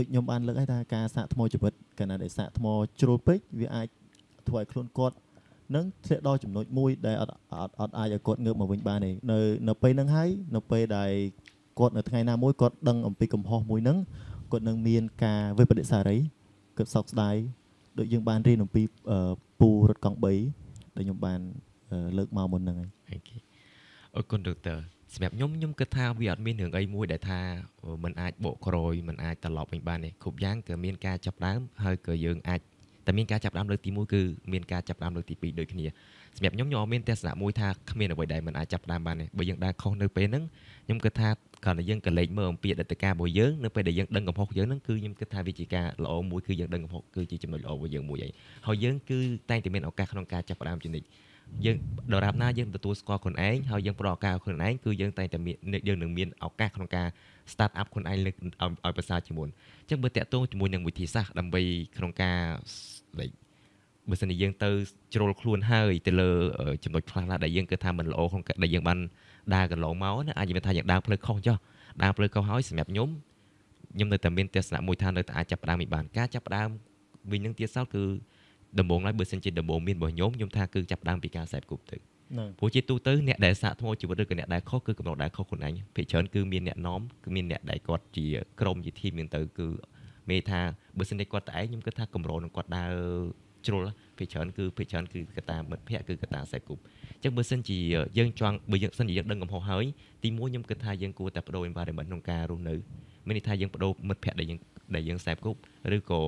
ដូចខ្ញុំបានលើកហើយថាការសាកថ្មជីវិតកាលណាដែលសាកថ្មជ្រុលពេកវាអាចធ្វើឲ្យខ្លួនគាត់នឹងធ្លាក់ដល់ចំណុចមួយដែលអត់អត់អាចឲ្យគាត់ងើបមកវិញបានទេនៅនៅពេលហ្នឹងហើយនៅពេលដែលគាត់នៅថ្ងៃណាមួយគាត់ដឹងអំពីកំហុសមួយហ្នឹងគាត់នឹងមានការវិបដិសារីគាត់សោកស្ដាយដូចយើងបានរៀនអំពីពូរត់កង់3ដែលខ្ញុំបានលើកមកមុនហ្នឹងហើយអូខេអរគុណដុកទ័រសម្រាប់ខ្ញុំខ្ញុំគិតថាវាអត់មានរឿងអីមួយដែលថាมันអាចបកក្រោយมันអាចត្រឡប់វិញបានទេគ្រប់យ៉ាងគឺមានការចាប់ដើមហើយក៏យើងអាចតែមានការចាប់ដើមលើកទី1គឺមានការចាប់ដើមលើកទី2ដូចគ្នាសម្រាប់ខ្ញុំខ្ញុំអត់មានទស្សនៈមួយថាគ្មានអ្វីដែលมันអាចចាប់ដើមបានទេបើយើងដើរខុសនៅពេលហ្នឹងខ្ញុំគិតថាគ្រាន់តែយើងកលេចមើលអំពីអតីតកាលរបស់យើងនៅពេលដែលយើងដឹងកំហុសយើងហ្នឹងគឺខ្ញុំគិតថាវាជាការល្អមួយគឺយើងដឹងកំហុសគឺជាចំណុចល្អរបស់យើងមួយហើយហើយយើងគឺតែងតែមានឱកាសក្នុងការចាប់ដើមជានិច្ចយើងដរាបណាយើងទទួលស្គាល់ខ្លួនឯងហើយយើងប្រកឱកាសខ្លួនឯងគឺយើងតែងតែមានយើងនឹងមានឱកាសក្នុងការ start up ខ្លួនឯងលើកឲ្យប្រសើរជាងមុនអញ្ចឹងបើតាក់ទងជាមួយនឹងវិធីសាស្ត្រដើម្បីក្នុងការបើសិនជាយើងទៅជ្រុលខ្លួនហើយទៅលើចំណុចខ្លះដែលយើងគិតថាមិនល្អក្នុងដែលយើងបានដើរកន្លងមកណាអាចនិយាយថាយើងដើរផ្លូវខុសចុះដើរផ្លូវខុសហើយសម្រាប់ខ្ញុំខ្ញុំនៅតែមានទស្សនៈមួយថានៅតែអាចចាប់ផ្ដើមមិនបានការចាប់ផ្ដើមវិញនឹងទៀតសោតគឺដំបងឡើយបើសិនជាដំបងមានរបស់ខ្ញុំខ្ញុំថាគឺចាប់ដើមពីការសេពគ្រប់ទឹកព្រោះជាទូទៅអ្នកដែលសាកថ្មជីវិតឬក៏អ្នកដែលខុសគឺកំណត់ដែលខុសខ្លួនឯងភាគច្រើនគឺមានអ្នកណោមគឺមានអ្នកដែលគាត់ជាក្រុមជាធីមហ្នឹងទៅគឺមេថាបើសិនតែគាត់តែឯងខ្ញុំគិតថាកម្រនឹងគាត់ដើរជ្រុលភាគច្រើនគឺភាគច្រើនគឺកតាមិត្តភ័ក្តិគឺកតាសេគុបអញ្ចឹងបើសិនជាយើងចង់បើយើងសិនជាយើងដឹងកំហុសហើយទីមួយខ្ញុំគិតថាយើងគួរតែបដូរ environment ក្នុងការរស់នៅមានន័យថាយើងបដូរមិត្តភ័ក្តិដែលយើងដែលយើងសេពគុបឬក៏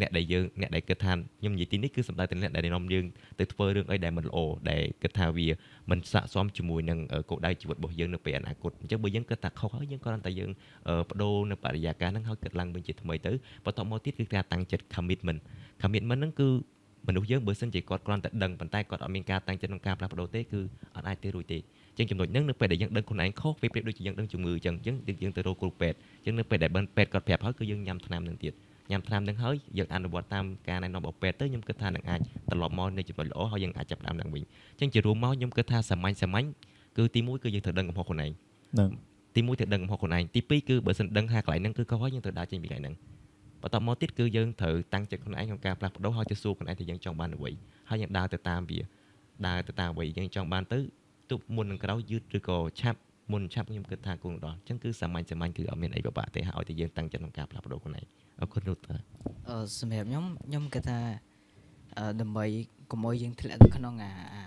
អ្នកដែលយើងអ្នកដែលគិតថាខ្ញុំនិយាយទីនេះគឺសំដៅទៅអ្នកដែលនាំយើងទៅធ្វើរឿងអីដែលមិនល្អដែលគិតថាវាមិនស័ក្តិសមជាមួយនឹងគោលដៅជីវិតរបស់យើងនៅពេលអនាគតអញ្ចឹងបើយើងគិតថាខុសហើយយើងគ្រាន់តែយើងបដូរនៅបរិយាកាសហ្នឹងឲ្យគិតឡើងវិញជាថ្មីទៅបន្តមកទៀតគឺការតាំងចិត្ត commitment commitment ហ្នឹងគឺមនុស្សយើងបើសិនជាគាត់គ្រាន់តែដឹងប៉ុន្តែគាត់អត់មានការតាំងចិត្តក្នុងការផ្លាស់ប្ដូរទេគឺអត់អាចទៅរួចទេចឹងចំណុចហ្នឹងនៅពេលដែលយើងដឹងខ្លួនឯងខុសវាប្រៀបដូចជាយើងដឹងជំងឺចឹងចឹងយើងទៅរកគ្រូពេទ្យចឹងនៅពេលដែលបានពេទ្យគាត់ប្រាប់ហើយគឺយើងញ៉ាំថ្នាំនឹងទៀតញ៉ាំថ្នាំនឹងហើយយើងអនុវត្តតាមការណែនាំរបស់ពេទ្យទៅខ្ញុំគិតថានឹងអាចត្រឡប់មកនៃចំណុចល្អហើយយើងអាចចាប់ផ្ដើមឡើងវិញអញ្ចឹងជារួមមកខ្ញុំគិតថាសាមញ្ញសាមញ្ញគឺទី1គឺយើងត្រូវដឹងកំហុសខ្លួនឯងទី1ត្រូវដឹងកំហុសខ្លួនឯងទី2គឺបើសិនដឹងថាកន្លែងហ្នឹងគឺកុសហើយយើងត្រូវដើរចេញពីកន្លែងហ្នឹងបន្តមកទៀតគឺយើងត្រូវតាំងចិត្តខ្លួនឯងក្នុងការផ្លាស់ប្ដូរហើយទៅសួរខ្លួនឯងថាយើងចង់បានអ្វីហើយយើងដើរទៅតាមវាដើរទៅតាមអ្វីយើងចង់បានទៅទប់មុននឹងក្រោយយឺតឬក៏ឆាប់មុនឆាប់ខ្ញុំគិតថាគុណដល់អញ្ចឹងគឺសាមញ្ញសាមញ្ញគឺអត់មានអីពិបាកទេហើយឲ្យតែយើងតាំងចិត្តក្នុងការផ្លាស់ប្ដូរខ្លួនឯងអរគុណនោះតើអឺសម្រាប់ខ្ញុំខ្ញុំគិតថាដើម្បីកុំឲ្យយើងធ្លាក់ទៅក្នុងអាអា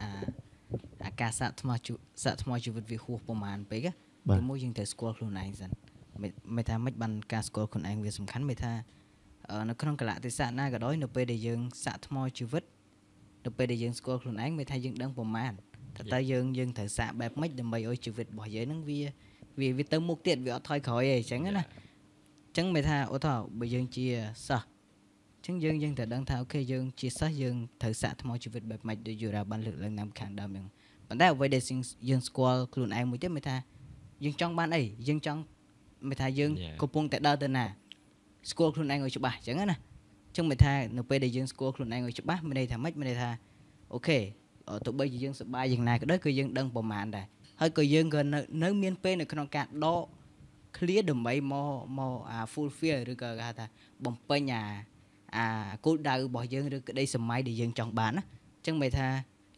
អាការសាក់ថ្មសាក់ថ្មជីវិតវាហួសប្រហែលពេកគឺមួយយើងត្រូវស្គាល់ខ្លួនឯងសិនមិនថាមិនបានការស្គាល់ខ្លួនឯងវាសំខាន់មិនថានៅក្នុងកលៈទេសៈណាក៏ដោយនៅពេលដែលយើងសាក់ថ្មជីវិតនៅពេលដែលយើងស្គាល់ខ្លួនឯងមិនថាយើងដឹងប្រមាណតែតើយើងយើងត្រូវសាកបែបម៉េចដើម្បីឲ្យជីវិតរបស់យើងហ្នឹងវាវាវាទៅមុខទៀតវាអត់ថយក្រោយទេអញ្ចឹងណាអញ្ចឹងមិនថាឧទាហរណ៍បើយើងជាសិស្សអញ្ចឹងយើងយើងត្រូវដឹងថាអូខេយើងជាសិស្សយើងត្រូវសាកថ្មជីវិតបែបម៉េចដូចយូរ៉ាបានលើកឡើងតាមខាងដើមហ្នឹងប៉ុន្តែអ្វីដែលយើងស្គាល់ខ្លួនឯងមួយទៀតមិនថាយើងចង់បានអីយើងចង់មិនថាយើងកំពុងតែដើរទៅណាស្គាល់ខ្លួនឯងឲ្យច្បាស់អញ្ចឹងណាអញ្ចឹងមិនថានៅពេលដែលយើងស្គាល់ខ្លួនឯងឲ្យច្បាស់មិនន័យថាម៉េចមិនន័យថាអូខេទោះបីជាយើងសប្បាយយ៉ាងណាក៏ដោយគឺយើងដឹងប្រមាណដែរហើយក៏យើងក៏នៅមានពេលនៅក្នុងការដក clear ដើម្បីមកមកអា fulfill ឬក៏គេហៅថាបំពេញអាអាគោលដៅរបស់យើងឬក្តីសម័យដែលយើងចង់បានណាអញ្ចឹងមិនថា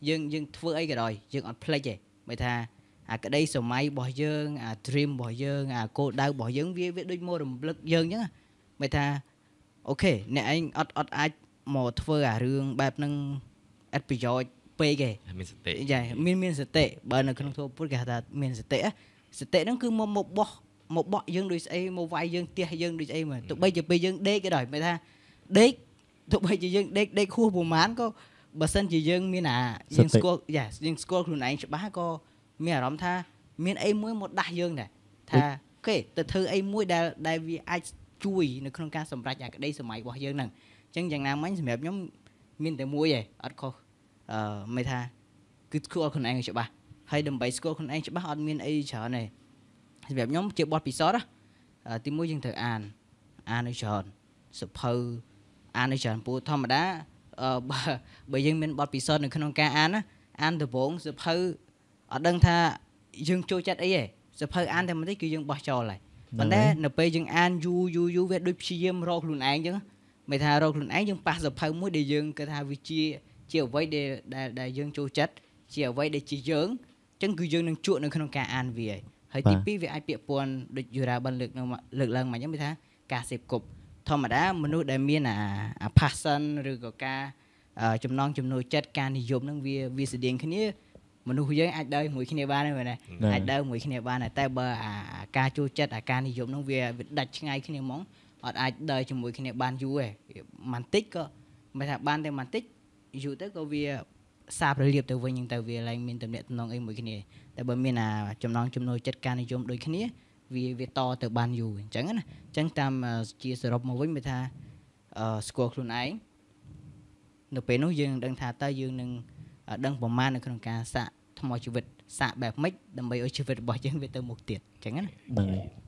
យើងយើងធ្វើអីក៏ដោយយើងអត់ភ្លេចទេមិនថាអាក្តីសម័យរបស់យើងអា dream របស់យើងអាគោលដៅរបស់យើងវាវាដូចមករំលឹកយើងអញ្ចឹងមិនថាអូខេអ្នកឯងអត់អត់អាចមកធ្វើអារឿងបែបហ្នឹងអត់ប្រយោជន៍ពេកទេមានសតិចាមានមានសតិបើនៅក្នុងធម៌ពុទ្ធគេហៅថាមានសតិសតិហ្នឹងគឺមកមកបោះមកបក់យើងដូចស្អីមកវាយយើងទះយើងដូចស្អីមកទោះបីជាពេលយើងដេកក៏ដោយមិនថាដេកទោះបីជាយើងដេកដេកហួសប្រមាណក៏បើសិនជាយើងមានអាយើងស្គាល់យ៉ាយើងស្គាល់ខ្លួនឯងច្បាស់ក៏មានអារម្មណ៍ថា មានអីមួយមកដាស់យើងដែរថាអូខេទៅធ្វើអីមួយដែលដែលវាអាចជួយនៅក្នុងការសម្រេចអាក្តីសម័យរបស់យើងហ្នឹងអញ្ចឹងយ៉ាងណាមិញសម្រាប់ខ្ញុំមានតែមួយឯងអត់ខុសអឺមិនថាគឺស្គាល់ខ្លួនឯងច្បាស់ហើយដើម្បីស្គាល់ខ្លួនឯងច្បាស់អត់មានអីច្រើនទេសម្រាប់ខ្ញុំ ជាបទពិសោធន៍ទីមួយយើងត្រូវអានអានឲ្យច្រើនសភៅអានឲ្យច្រើនពូធម្មតាបើបើយើងមានបទពិសោធន៍នៅក្នុងការអានណាអានដំបូងសភៅអត់ដឹងថាយើងចូលចិត្តអីទេសភៅអានតែមួយទេគឺយើងបោះចោលហើយប៉ុន្តែនៅពេលយើងអានយូរយូរយូរវាដូចព្យាយាមរកខ្លួនឯងអញ្ចឹងមិនថារកខ្លួនឯងយើងប៉ះសភៅមួយដែលយើងគេថាវាជាជាអ្វីដែលដែលយើងចូលចិត្តជាអ្វីដែលជាយើងអញ្ចឹង គឺយើងនឹងជក់នៅក្នុងការអានវាហើយទី2វាអាចពាក់ព័ន្ធដូចយូរ៉ាបិនលើកលើកឡើងមកអញ្ចឹងវាថាការសេពគប់ធម្មតាមនុស្សដែលមានអា passion ឬក៏ការចំណងចំណូលចិត្តការនិយមនឹងវាវាស្តៀងគ្នា មនុស្សយើងអាចដើរមួយគ្នាបានហ្នឹងអាចដើរមួយគ្នាបានតែបើអាការចូលចិត្តអាការនិយមហ្នឹងវាដាច់ឆ្ងាយគ្នាហ្មងអត់អាចដើរជាមួយគ្នាបានយូរទេបន្តិចក៏មិនថាបានតែបន្តិចយូរទៅក៏វាសាបរលាបទៅវិញហ្នឹងទៅវាឡើងមានទំនាក់ទំនងអីមួយគ្នាតែបើមានអាចំណងចំណូលចិត្តការនិយមដូចគ្នា វាវាតទៅបានយូរអញ្ចឹងណាអញ្ចឹងតាមជាសរុបមកវិញវាថាស្គាល់ខ្លួនឯងនៅពេលនោះយើងនឹងដឹងថាតើយើងនឹងដឹងប្រមាណនៅក្នុងការសាកថ្មជីវិតសាកបែបម៉េចដើម្បីឲ្យជីវិតរបស់យើងវាទៅមុខទៀតអញ្ចឹងណាបាទ